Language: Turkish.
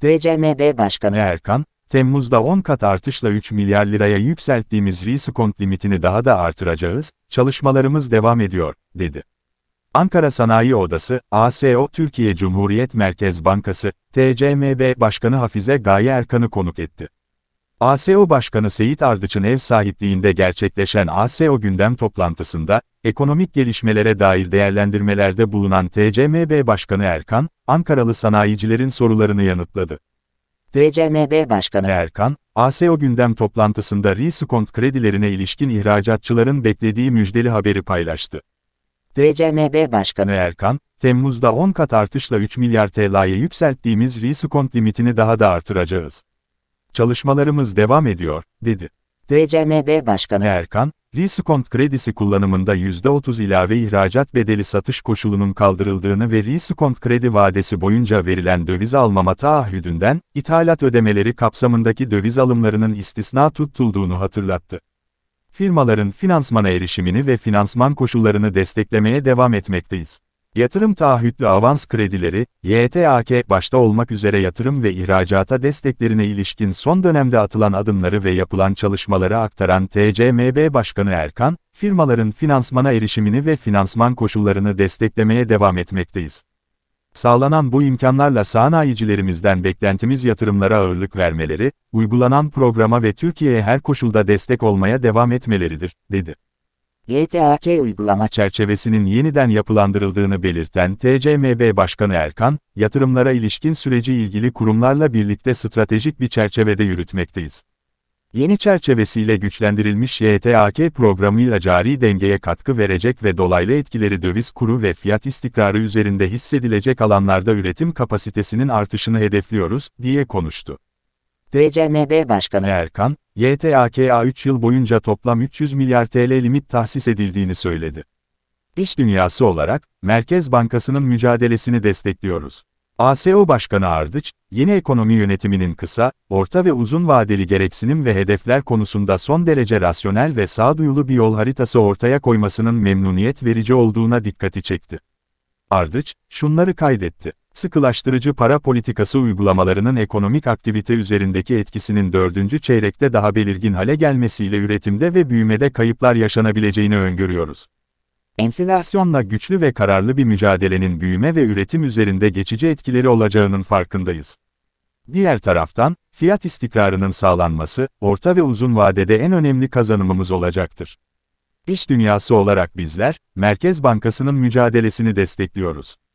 TCMB Başkanı Erkan, Temmuz'da 10 kat artışla 3 milyar liraya yükselttiğimiz riskont limitini daha da artıracağız, çalışmalarımız devam ediyor, dedi. Ankara Sanayi Odası, ASO Türkiye Cumhuriyet Merkez Bankası, TCMB Başkanı Hafize Gaye Erkan'ı konuk etti. ASEO Başkanı Seyit Ardıç'ın ev sahipliğinde gerçekleşen ASEO gündem toplantısında, ekonomik gelişmelere dair değerlendirmelerde bulunan TCMB Başkanı Erkan, Ankaralı sanayicilerin sorularını yanıtladı. TCMB Başkanı Erkan, ASEO gündem toplantısında riskont kredilerine ilişkin ihracatçıların beklediği müjdeli haberi paylaştı. TCMB Başkanı Erkan, Temmuz'da 10 kat artışla 3 milyar TL'ye yükselttiğimiz riskont limitini daha da artıracağız. Çalışmalarımız devam ediyor, dedi. DCMB Başkanı Erkan, Riskont kredisi kullanımında %30 ilave ihracat bedeli satış koşulunun kaldırıldığını ve Riskont kredi vadesi boyunca verilen döviz almama taahhüdünden, ithalat ödemeleri kapsamındaki döviz alımlarının istisna tutulduğunu hatırlattı. Firmaların finansmana erişimini ve finansman koşullarını desteklemeye devam etmekteyiz. Yatırım taahhütlü avans kredileri, YTAK başta olmak üzere yatırım ve ihracata desteklerine ilişkin son dönemde atılan adımları ve yapılan çalışmaları aktaran TCMB Başkanı Erkan, firmaların finansmana erişimini ve finansman koşullarını desteklemeye devam etmekteyiz. Sağlanan bu imkanlarla sanayicilerimizden beklentimiz yatırımlara ağırlık vermeleri, uygulanan programa ve Türkiye'ye her koşulda destek olmaya devam etmeleridir, dedi. GTAK uygulama çerçevesinin yeniden yapılandırıldığını belirten TCMB Başkanı Erkan, yatırımlara ilişkin süreci ilgili kurumlarla birlikte stratejik bir çerçevede yürütmekteyiz. Yeni çerçevesiyle güçlendirilmiş YTAK programıyla cari dengeye katkı verecek ve dolaylı etkileri döviz kuru ve fiyat istikrarı üzerinde hissedilecek alanlarda üretim kapasitesinin artışını hedefliyoruz, diye konuştu. DCMB Başkanı Erkan, YTAKA 3 yıl boyunca toplam 300 milyar TL limit tahsis edildiğini söyledi. İş dünyası olarak, Merkez Bankası'nın mücadelesini destekliyoruz. ASO Başkanı Ardıç, yeni ekonomi yönetiminin kısa, orta ve uzun vadeli gereksinim ve hedefler konusunda son derece rasyonel ve sağduyulu bir yol haritası ortaya koymasının memnuniyet verici olduğuna dikkati çekti. Ardıç, şunları kaydetti sıkılaştırıcı para politikası uygulamalarının ekonomik aktivite üzerindeki etkisinin dördüncü çeyrekte daha belirgin hale gelmesiyle üretimde ve büyümede kayıplar yaşanabileceğini öngörüyoruz. Enflasyonla güçlü ve kararlı bir mücadelenin büyüme ve üretim üzerinde geçici etkileri olacağının farkındayız. Diğer taraftan, fiyat istikrarının sağlanması, orta ve uzun vadede en önemli kazanımımız olacaktır. İş dünyası olarak bizler, Merkez Bankası'nın mücadelesini destekliyoruz.